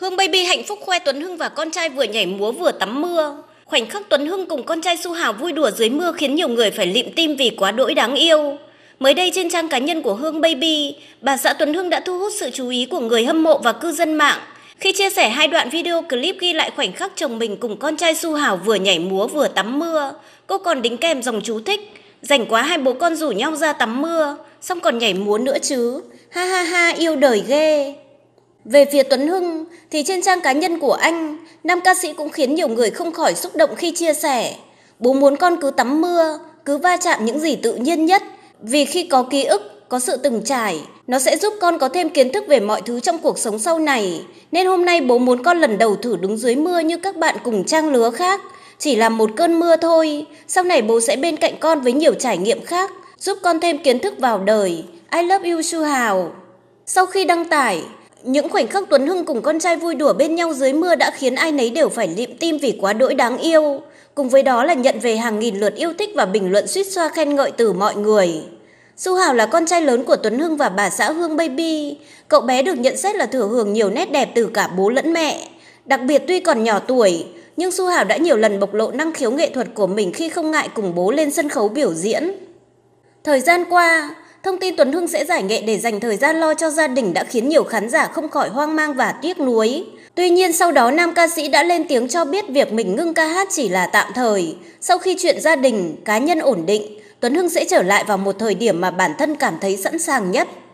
Hương Baby hạnh phúc khoe Tuấn Hưng và con trai vừa nhảy múa vừa tắm mưa. Khoảnh khắc Tuấn Hưng cùng con trai Su Hào vui đùa dưới mưa khiến nhiều người phải lịm tim vì quá đỗi đáng yêu. Mới đây trên trang cá nhân của Hương Baby, bà xã Tuấn Hưng đã thu hút sự chú ý của người hâm mộ và cư dân mạng khi chia sẻ hai đoạn video clip ghi lại khoảnh khắc chồng mình cùng con trai Su Hào vừa nhảy múa vừa tắm mưa. Cô còn đính kèm dòng chú thích, rảnh quá hai bố con rủ nhau ra tắm mưa, xong còn nhảy múa nữa chứ. Ha ha ha, yêu đời ghê. Về phía Tuấn Hưng thì trên trang cá nhân của anh, nam ca sĩ cũng khiến nhiều người không khỏi xúc động khi chia sẻ. Bố muốn con cứ tắm mưa, cứ va chạm những gì tự nhiên nhất, vì khi có ký ức, có sự từng trải, nó sẽ giúp con có thêm kiến thức về mọi thứ trong cuộc sống sau này. Nên hôm nay bố muốn con lần đầu thử đứng dưới mưa như các bạn cùng trang lứa khác. Chỉ là một cơn mưa thôi, sau này bố sẽ bên cạnh con với nhiều trải nghiệm khác, giúp con thêm kiến thức vào đời. I love you Su Hào. Sau khi đăng tải, những khoảnh khắc Tuấn Hưng cùng con trai vui đùa bên nhau dưới mưa đã khiến ai nấy đều phải lịm tim vì quá đỗi đáng yêu. Cùng với đó là nhận về hàng nghìn lượt yêu thích và bình luận suýt xoa khen ngợi từ mọi người. Su Hảo là con trai lớn của Tuấn Hưng và bà xã Hương Baby. Cậu bé được nhận xét là thừa hưởng nhiều nét đẹp từ cả bố lẫn mẹ. Đặc biệt tuy còn nhỏ tuổi, nhưng Su Hảo đã nhiều lần bộc lộ năng khiếu nghệ thuật của mình khi không ngại cùng bố lên sân khấu biểu diễn. Thời gian qua, thông tin Tuấn Hưng sẽ giải nghệ để dành thời gian lo cho gia đình đã khiến nhiều khán giả không khỏi hoang mang và tiếc nuối. Tuy nhiên sau đó nam ca sĩ đã lên tiếng cho biết việc mình ngưng ca hát chỉ là tạm thời. Sau khi chuyện gia đình, cá nhân ổn định, Tuấn Hưng sẽ trở lại vào một thời điểm mà bản thân cảm thấy sẵn sàng nhất.